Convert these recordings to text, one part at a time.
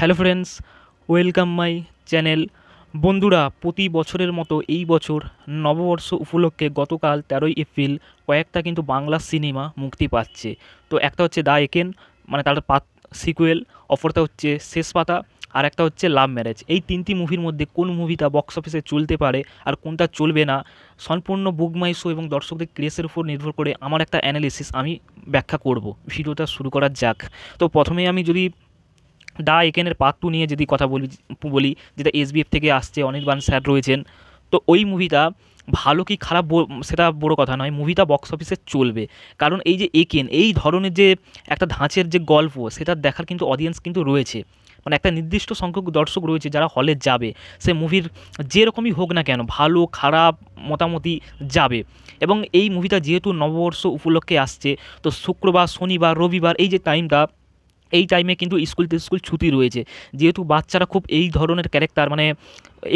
hello friends welcome my channel বন্ধুরা প্রতি বছরের মতো এই বছর নববর্ষ উপলক্ষে গতকাল তেরোই এপ্রিল কয়েকটা কিন্তু বাংলা সিনেমা মুক্তি পাচ্ছে তো একটা হচ্ছে দা একেন মানে তার পাত সিকুয়েল অপরটা হচ্ছে শেষ পাতা আর একটা হচ্ছে লাভ ম্যারেজ এই তিনটি মুভির মধ্যে কোন মুভিটা বক্স অফিসে চলতে পারে আর কোনটা চলবে না সম্পূর্ণ বুকমাই শো এবং দর্শকদের ক্রেসের উপর নির্ভর করে আমার একটা অ্যানালিসিস আমি ব্যাখ্যা করব ভিডিওটা শুরু করা যাক তো প্রথমে আমি যদি ডা একেনের পার্ট টু নিয়ে যদি কথা বলি বলি যেটা এসবিএফ থেকে আসছে অনির্বাণ স্যার রয়েছেন তো ওই মুভিটা ভালো কি খারাপ সেটা বড় কথা নয় মুভিটা বক্স অফিসে চলবে কারণ এই যে একেন এই ধরনের যে একটা ধাঁচের যে গল্প সেটা দেখার কিন্তু অডিয়েন্স কিন্তু রয়েছে মানে একটা নির্দিষ্ট সংখ্যক দর্শক রয়েছে যারা হলে যাবে সে মুভির যেরকমই হোক না কেন ভালো খারাপ মোটামুটি যাবে এবং এই মুভিটা যেহেতু নববর্ষ উপলক্ষে আসছে তো শুক্রবার শনিবার রবিবার এই যে টাইমটা এই টাইমে কিন্তু স্কুল স্কুল ছুটি রয়েছে যেহেতু বাচ্চারা খুব এই ধরনের ক্যারেক্টার মানে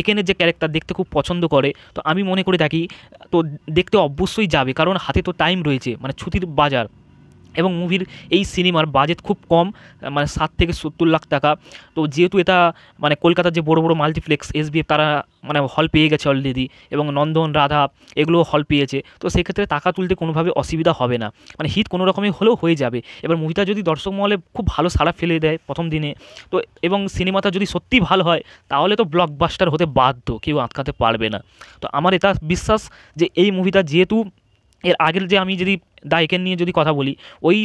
এখানে যে ক্যারেক্টার দেখতে খুব পছন্দ করে তো আমি মনে করে থাকি তো দেখতে অবশ্যই যাবে কারণ হাতে তো টাইম রয়েছে মানে ছুটির বাজার এবং মুভির এই সিনেমার বাজেট খুব কম মানে সাত থেকে সত্তর লাখ টাকা তো যেহেতু এটা মানে কলকাতার যে বড় বড় মাল্টিপ্লেক্স এসবিএফ তারা মানে হল পেয়ে গেছে অলরেডি এবং নন্দন রাধা এগুলো হল পেয়েছে তো সেক্ষেত্রে টাকা তুলতে কোনোভাবে অসুবিধা হবে না মানে হিট কোনো রকমই হলেও হয়ে যাবে এবার মুভিটা যদি দর্শক মহলে খুব ভালো সাড়া ফেলে দেয় প্রথম দিনে তো এবং সিনেমাটা যদি সত্যি ভালো হয় তাহলে তো ব্লকবাস্টার হতে বাধ্য কেউ আটকাতে পারবে না তো আমার এটা বিশ্বাস যে এই মুভিটা যেহেতু এর আগের যে আমি যদি দা নিয়ে যদি কথা বলি ওই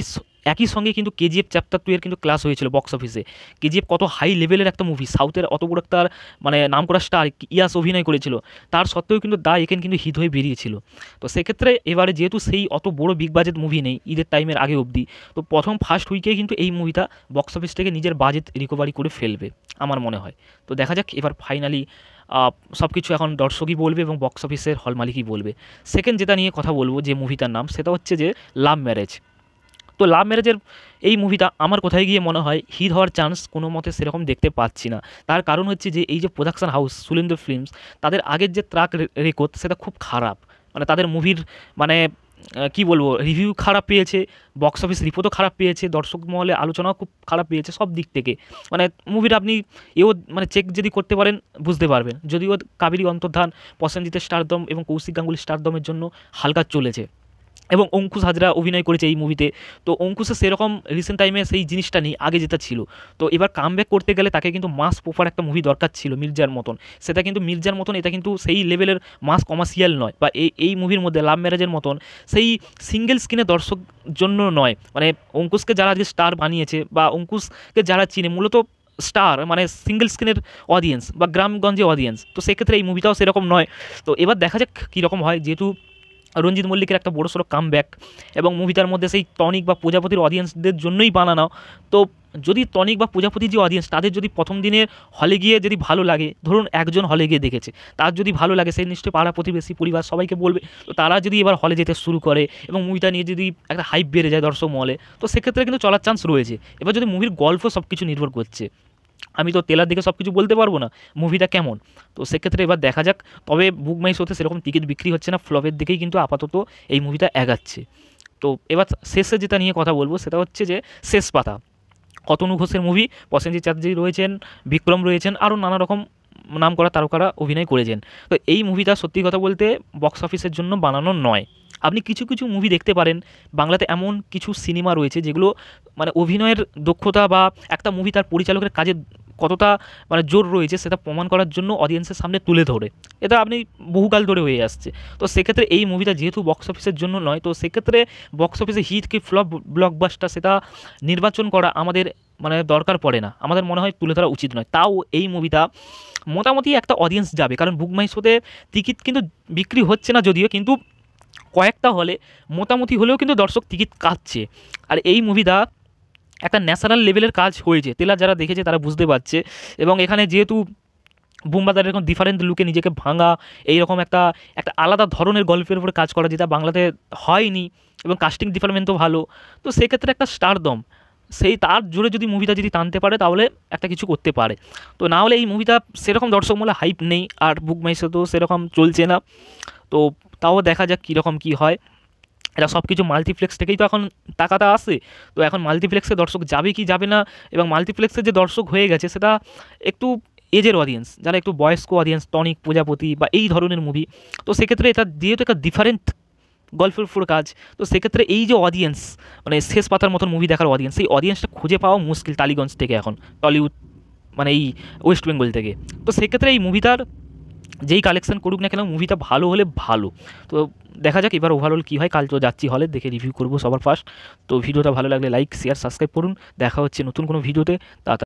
একই সঙ্গে কিন্তু কেজিএফ চ্যাপ্টার টু এর কিন্তু ক্লাস হয়েছিল বক্স অফিসে কেজিএফ কত হাই লেভেলের একটা মুভি সাউথের অত বড় একটা মানে নাম করা স্টার ইয়াস অভিনয় করেছিল তার সত্ত্বেও কিন্তু দা একেন কিন্তু হিট হয়ে বেরিয়েছিল তো সেক্ষেত্রে এবারে যেহেতু সেই অত বড় বিগ বাজেট মুভি নেই ঈদের টাইমের আগে অবধি তো প্রথম ফার্স্ট উইকে কিন্তু এই মুভিটা বক্স অফিস থেকে নিজের বাজেট রিকভারি করে ফেলবে আমার মনে হয় তো দেখা যাক এবার ফাইনালি সব কিছু এখন দর্শকই বলবে এবং বক্স অফিসের হল মালিকই বলবে সেকেন্ড যেটা নিয়ে কথা বলবো যে মুভিটার নাম সেটা হচ্ছে যে লাভ ম্যারেজ তো লাভ ম্যারেজের এই মুভিটা আমার কোথায় গিয়ে মনে হয় হিট হওয়ার চান্স কোনো মতে সেরকম দেখতে পাচ্ছি না তার কারণ হচ্ছে যে এই যে প্রোডাকশান হাউস সুলেন্দ্র ফিল্মস তাদের আগের যে ট্রাক রেকর্ড সেটা খুব খারাপ মানে তাদের মুভির মানে কি বলবো রিভিউ খারাপ পেয়েছে বক্স অফিস রিপোর্টও খারাপ পেয়েছে দর্শক মহলে আলোচনাও খুব খারাপ পেয়েছে সব দিক থেকে মানে মুভিটা আপনি এও মানে চেক যদি করতে পারেন বুঝতে পারবেন যদিও কাবেরী অন্তর্ধান প্রসেনজিতের স্টারদম এবং কৌশিক গাঙ্গুলি স্টারদমের জন্য হালকা চলেছে এবং অঙ্কুশ হাজরা অভিনয় করেছে এই মুভিতে তো অঙ্কুশের সেরকম রিসেন্ট টাইমে সেই জিনিসটা নেই আগে যেটা ছিল তো এবার কাম করতে গেলে তাকে কিন্তু মাস প্রপার একটা মুভি দরকার ছিল মির্জার মতন সেটা কিন্তু মির্জার মতন এটা কিন্তু সেই লেভেলের মাস কমার্শিয়াল নয় বা এই এই মুভির মধ্যে লাভ ম্যারেজের মতন সেই সিঙ্গেল স্ক্রিনে দর্শক জন্য নয় মানে অঙ্কুশকে যারা আজকে স্টার বানিয়েছে বা অঙ্কুশকে যারা চিনে মূলত স্টার মানে সিঙ্গেল স্ক্রিনের অডিয়েন্স বা গ্রামগঞ্জে অডিয়েন্স তো সেক্ষেত্রে এই মুভিটাও সেরকম নয় তো এবার দেখা যাক কীরকম হয় যেহেতু রঞ্জিত মল্লিকের একটা বড়সড় সড়ো কাম ব্যাক এবং মুভিটার মধ্যে সেই টনিক বা প্রজাপতির অডিয়েন্সদের জন্যই বানানো তো যদি টনিক বা প্রজাপতির যে অডিয়েন্স তাদের যদি প্রথম দিনের হলে গিয়ে যদি ভালো লাগে ধরুন একজন হলে গিয়ে দেখেছে তার যদি ভালো লাগে সেই নিশ্চয়ই পাড়া প্রতিবেশী পরিবার সবাইকে বলবে তো তারা যদি এবার হলে যেতে শুরু করে এবং মুভিটা নিয়ে যদি একটা হাইপ বেড়ে যায় দর্শক মহলে তো সেক্ষেত্রে কিন্তু চলার চান্স রয়েছে এবার যদি মুভির গল্প সব কিছু নির্ভর করছে আমি তো তেলার দিকে সব কিছু বলতে পারবো না মুভিটা কেমন তো সেক্ষেত্রে এবার দেখা যাক তবে বুক মাই শোতে সেরকম টিকিট বিক্রি হচ্ছে না ফ্লপের দিকেই কিন্তু আপাতত এই মুভিটা এগাচ্ছে তো এবার শেষে যেটা নিয়ে কথা বলবো সেটা হচ্ছে যে শেষ পাতা কতনু ঘোষের মুভি প্রসেনজিৎ চ্যাটার্জি রয়েছেন বিক্রম রয়েছেন আরও নানা রকম নাম করা তারকারা অভিনয় করেছেন তো এই মুভিটা সত্যি কথা বলতে বক্স অফিসের জন্য বানানো নয় আপনি কিছু কিছু মুভি দেখতে পারেন বাংলাতে এমন কিছু সিনেমা রয়েছে যেগুলো মানে অভিনয়ের দক্ষতা বা একটা মুভি তার পরিচালকের কাজের কতটা মানে জোর রয়েছে সেটা প্রমাণ করার জন্য অডিয়েন্সের সামনে তুলে ধরে এটা আপনি বহুকাল ধরে হয়ে আসছে তো সেক্ষেত্রে এই মুভিটা যেহেতু বক্স অফিসের জন্য নয় তো সেক্ষেত্রে বক্স অফিসে হিট কি ফ্লপ ব্লকবাস্টার সেটা নির্বাচন করা আমাদের মানে দরকার পড়ে না আমাদের মনে হয় তুলে ধরা উচিত নয় তাও এই মুভিটা মোটামুটি একটা অডিয়েন্স যাবে কারণ বুকমাই শোতে টিকিট কিন্তু বিক্রি হচ্ছে না যদিও কিন্তু কয়েকটা হলে মোটামুটি হলেও কিন্তু দর্শক টিকিট কাটছে আর এই মুভিটা একটা ন্যাশনাল লেভেলের কাজ হয়েছে তেলা যারা দেখেছে তারা বুঝতে পারছে এবং এখানে যেহেতু বুমবাদার এরকম ডিফারেন্ট লুকে নিজেকে ভাঙা এইরকম একটা একটা আলাদা ধরনের গল্পের উপরে কাজ করা যেটা বাংলাতে হয়নি এবং কাস্টিং ডিপার্টমেন্টও ভালো তো সেক্ষেত্রে একটা স্টারদম সেই তার জোরে যদি মুভিটা যদি টানতে পারে তাহলে একটা কিছু করতে পারে তো না হলে এই মুভিটা সেরকম দর্শকমূল্য হাইপ নেই আর বুক মাইসে তো সেরকম চলছে না তো তাও দেখা যাক কীরকম কী হয় এটা সব কিছু মাল্টিপ্লেক্স থেকেই তো এখন টাকাটা আসে তো এখন মাল্টিপ্লেক্সে দর্শক যাবে কি যাবে না এবং মাল্টিপ্লেক্সে যে দর্শক হয়ে গেছে সেটা একটু এজের অডিয়েন্স যারা একটু বয়স্ক অডিয়েন্স টনিক প্রজাপতি বা এই ধরনের মুভি তো সেক্ষেত্রে এটা যেহেতু একটা ডিফারেন্ট গল্পের ফুর কাজ তো সেক্ষেত্রে এই যে অডিয়েন্স মানে শেষ পাতার মতন মুভি দেখার অডিয়েন্স এই অডিয়েন্সটা খুঁজে পাওয়া মুশকিল টালিগঞ্জ থেকে এখন টলিউড মানে এই ওয়েস্ট বেঙ্গল থেকে তো সেক্ষেত্রে এই মুভিটার যেই কালেকশন করুক না কেন মুভিটা ভালো হলে ভালো তো দেখা যাক এবার ওভারঅল কী হয় কাল তো যাচ্ছি হলে দেখে রিভিউ করবো সবার ফার্স্ট তো ভিডিওটা ভালো লাগলে লাইক শেয়ার সাবস্ক্রাইব করুন দেখা হচ্ছে নতুন কোনো ভিডিওতে তা